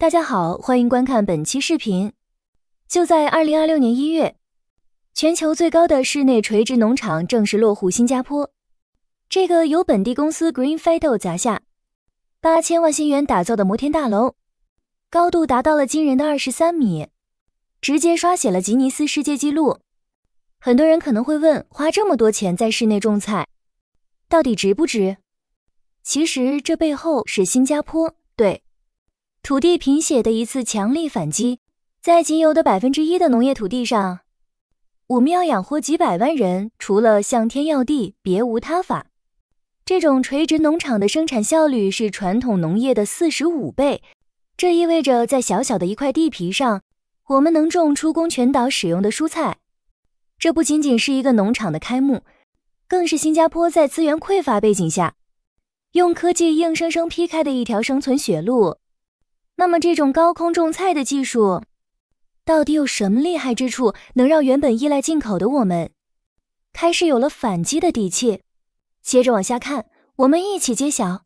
大家好，欢迎观看本期视频。就在2026年1月，全球最高的室内垂直农场正式落户新加坡。这个由本地公司 GreenFido 砸下八千万新元打造的摩天大楼，高度达到了惊人的二十三米，直接刷写了吉尼斯世界纪录。很多人可能会问：花这么多钱在室内种菜，到底值不值？其实，这背后是新加坡。土地贫血的一次强力反击，在仅有的百分之一的农业土地上，我们要养活几百万人，除了向天要地，别无他法。这种垂直农场的生产效率是传统农业的四十五倍，这意味着在小小的一块地皮上，我们能种出供全岛使用的蔬菜。这不仅仅是一个农场的开幕，更是新加坡在资源匮乏背景下，用科技硬生生劈开的一条生存血路。那么，这种高空种菜的技术到底有什么厉害之处，能让原本依赖进口的我们开始有了反击的底气？接着往下看，我们一起揭晓。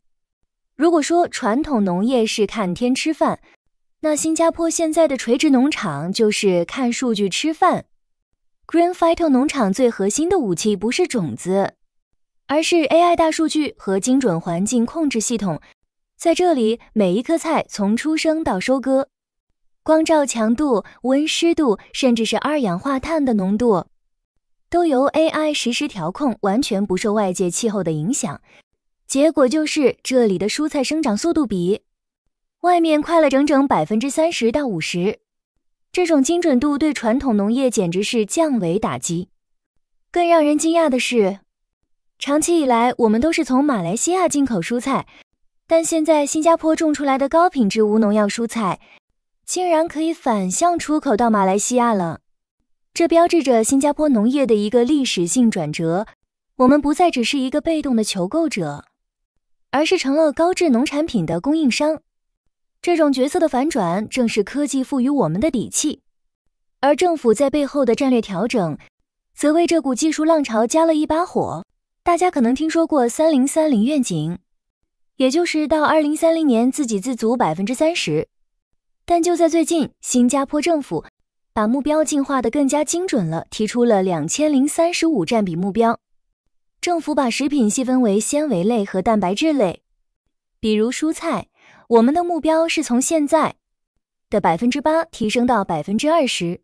如果说传统农业是看天吃饭，那新加坡现在的垂直农场就是看数据吃饭。g r e e n f i t i l 农场最核心的武器不是种子，而是 AI 大数据和精准环境控制系统。在这里，每一颗菜从出生到收割，光照强度、温湿度，甚至是二氧化碳的浓度，都由 AI 实时调控，完全不受外界气候的影响。结果就是，这里的蔬菜生长速度比外面快了整整百分之三十到五十。这种精准度对传统农业简直是降维打击。更让人惊讶的是，长期以来我们都是从马来西亚进口蔬菜。但现在，新加坡种出来的高品质无农药蔬菜，竟然可以反向出口到马来西亚了。这标志着新加坡农业的一个历史性转折。我们不再只是一个被动的求购者，而是成了高质农产品的供应商。这种角色的反转，正是科技赋予我们的底气。而政府在背后的战略调整，则为这股技术浪潮加了一把火。大家可能听说过“三零三零”愿景。也就是到二零三零年自给自足百分之三十，但就在最近，新加坡政府把目标进化的更加精准了，提出了两千零三十五占比目标。政府把食品细分为纤维类和蛋白质类，比如蔬菜，我们的目标是从现在的百分之八提升到百分之二十，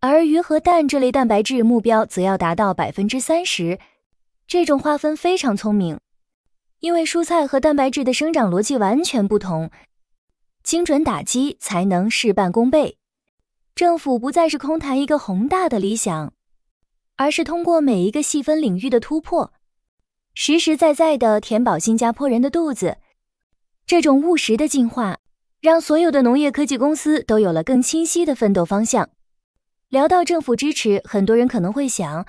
而鱼和蛋这类蛋白质目标则要达到百分之三十。这种划分非常聪明。因为蔬菜和蛋白质的生长逻辑完全不同，精准打击才能事半功倍。政府不再是空谈一个宏大的理想，而是通过每一个细分领域的突破，实实在在的填饱新加坡人的肚子。这种务实的进化，让所有的农业科技公司都有了更清晰的奋斗方向。聊到政府支持，很多人可能会想，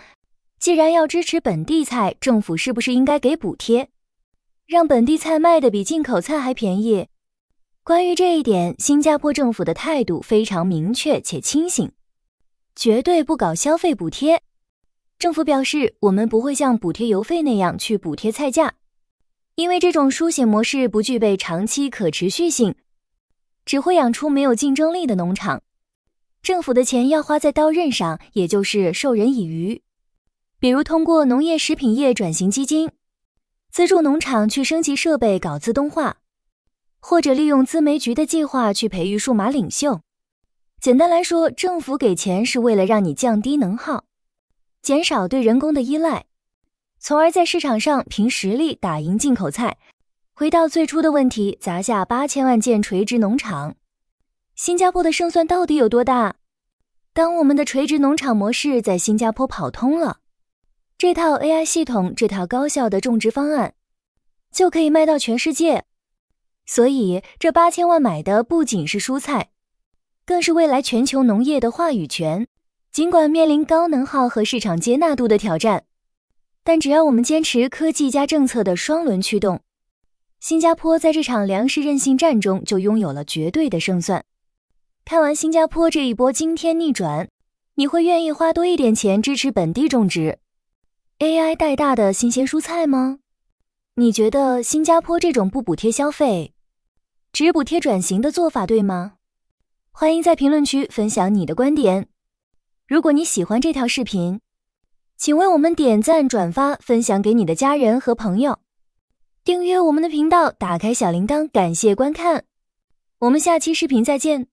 既然要支持本地菜，政府是不是应该给补贴？让本地菜卖的比进口菜还便宜。关于这一点，新加坡政府的态度非常明确且清醒，绝对不搞消费补贴。政府表示，我们不会像补贴油费那样去补贴菜价，因为这种输血模式不具备长期可持续性，只会养出没有竞争力的农场。政府的钱要花在刀刃上，也就是授人以渔，比如通过农业食品业转型基金。资助农场去升级设备，搞自动化，或者利用资媒局的计划去培育数码领袖。简单来说，政府给钱是为了让你降低能耗，减少对人工的依赖，从而在市场上凭实力打赢进口菜。回到最初的问题：砸下八千万建垂直农场，新加坡的胜算到底有多大？当我们的垂直农场模式在新加坡跑通了？这套 AI 系统，这套高效的种植方案，就可以卖到全世界。所以，这八千万买的不仅是蔬菜，更是未来全球农业的话语权。尽管面临高能耗和市场接纳度的挑战，但只要我们坚持科技加政策的双轮驱动，新加坡在这场粮食韧性战中就拥有了绝对的胜算。看完新加坡这一波惊天逆转，你会愿意花多一点钱支持本地种植？AI 带大的新鲜蔬菜吗？你觉得新加坡这种不补贴消费，只补贴转型的做法对吗？欢迎在评论区分享你的观点。如果你喜欢这条视频，请为我们点赞、转发、分享给你的家人和朋友，订阅我们的频道，打开小铃铛。感谢观看，我们下期视频再见。